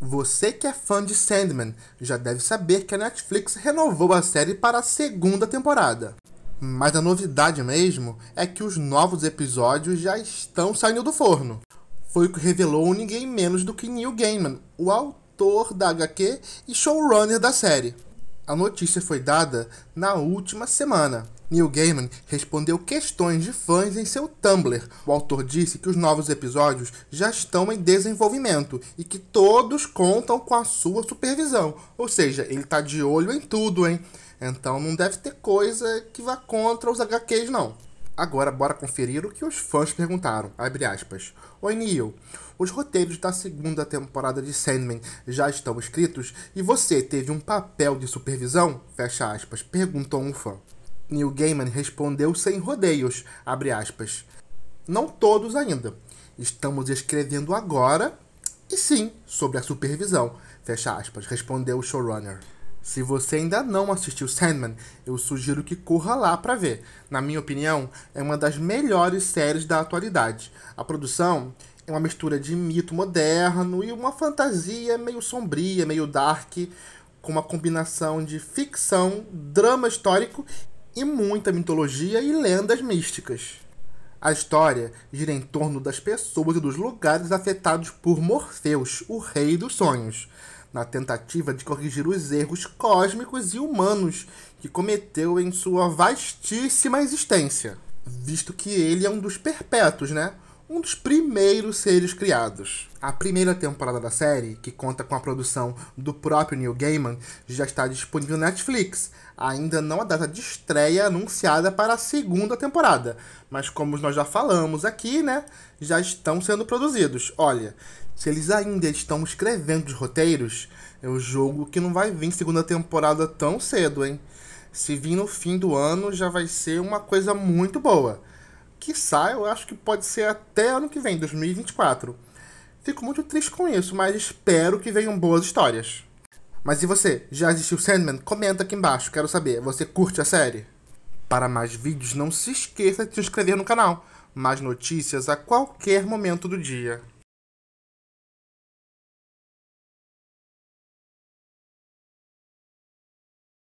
Você que é fã de Sandman já deve saber que a Netflix renovou a série para a segunda temporada. Mas a novidade mesmo é que os novos episódios já estão saindo do forno. Foi o que revelou ninguém menos do que Neil Gaiman, o autor da HQ e showrunner da série. A notícia foi dada na última semana. Neil Gaiman respondeu questões de fãs em seu Tumblr. O autor disse que os novos episódios já estão em desenvolvimento e que todos contam com a sua supervisão. Ou seja, ele tá de olho em tudo, hein? Então não deve ter coisa que vá contra os HQs, não. Agora bora conferir o que os fãs perguntaram. Abre aspas. Oi Neil, os roteiros da segunda temporada de Sandman já estão escritos e você teve um papel de supervisão? Fecha aspas. Perguntou um fã. Neil Gaiman respondeu sem rodeios, abre aspas. Não todos ainda. Estamos escrevendo agora e sim sobre a supervisão, fecha aspas, respondeu o showrunner. Se você ainda não assistiu Sandman, eu sugiro que corra lá para ver. Na minha opinião, é uma das melhores séries da atualidade. A produção é uma mistura de mito moderno e uma fantasia meio sombria, meio dark, com uma combinação de ficção, drama histórico e muita mitologia e lendas místicas. A história gira em torno das pessoas e dos lugares afetados por Morfeus, o rei dos sonhos, na tentativa de corrigir os erros cósmicos e humanos que cometeu em sua vastíssima existência, visto que ele é um dos perpétuos, né? um dos primeiros seres criados. A primeira temporada da série, que conta com a produção do próprio Neil Gaiman, já está disponível na Netflix. Ainda não a data de estreia anunciada para a segunda temporada, mas como nós já falamos aqui, né, já estão sendo produzidos. Olha, se eles ainda estão escrevendo os roteiros, eu jogo que não vai vir segunda temporada tão cedo, hein? Se vir no fim do ano, já vai ser uma coisa muito boa quiçá, eu acho que pode ser até ano que vem, 2024. Fico muito triste com isso, mas espero que venham boas histórias. Mas e você, já assistiu Sandman? Comenta aqui embaixo, quero saber, você curte a série? Para mais vídeos, não se esqueça de se inscrever no canal. Mais notícias a qualquer momento do dia.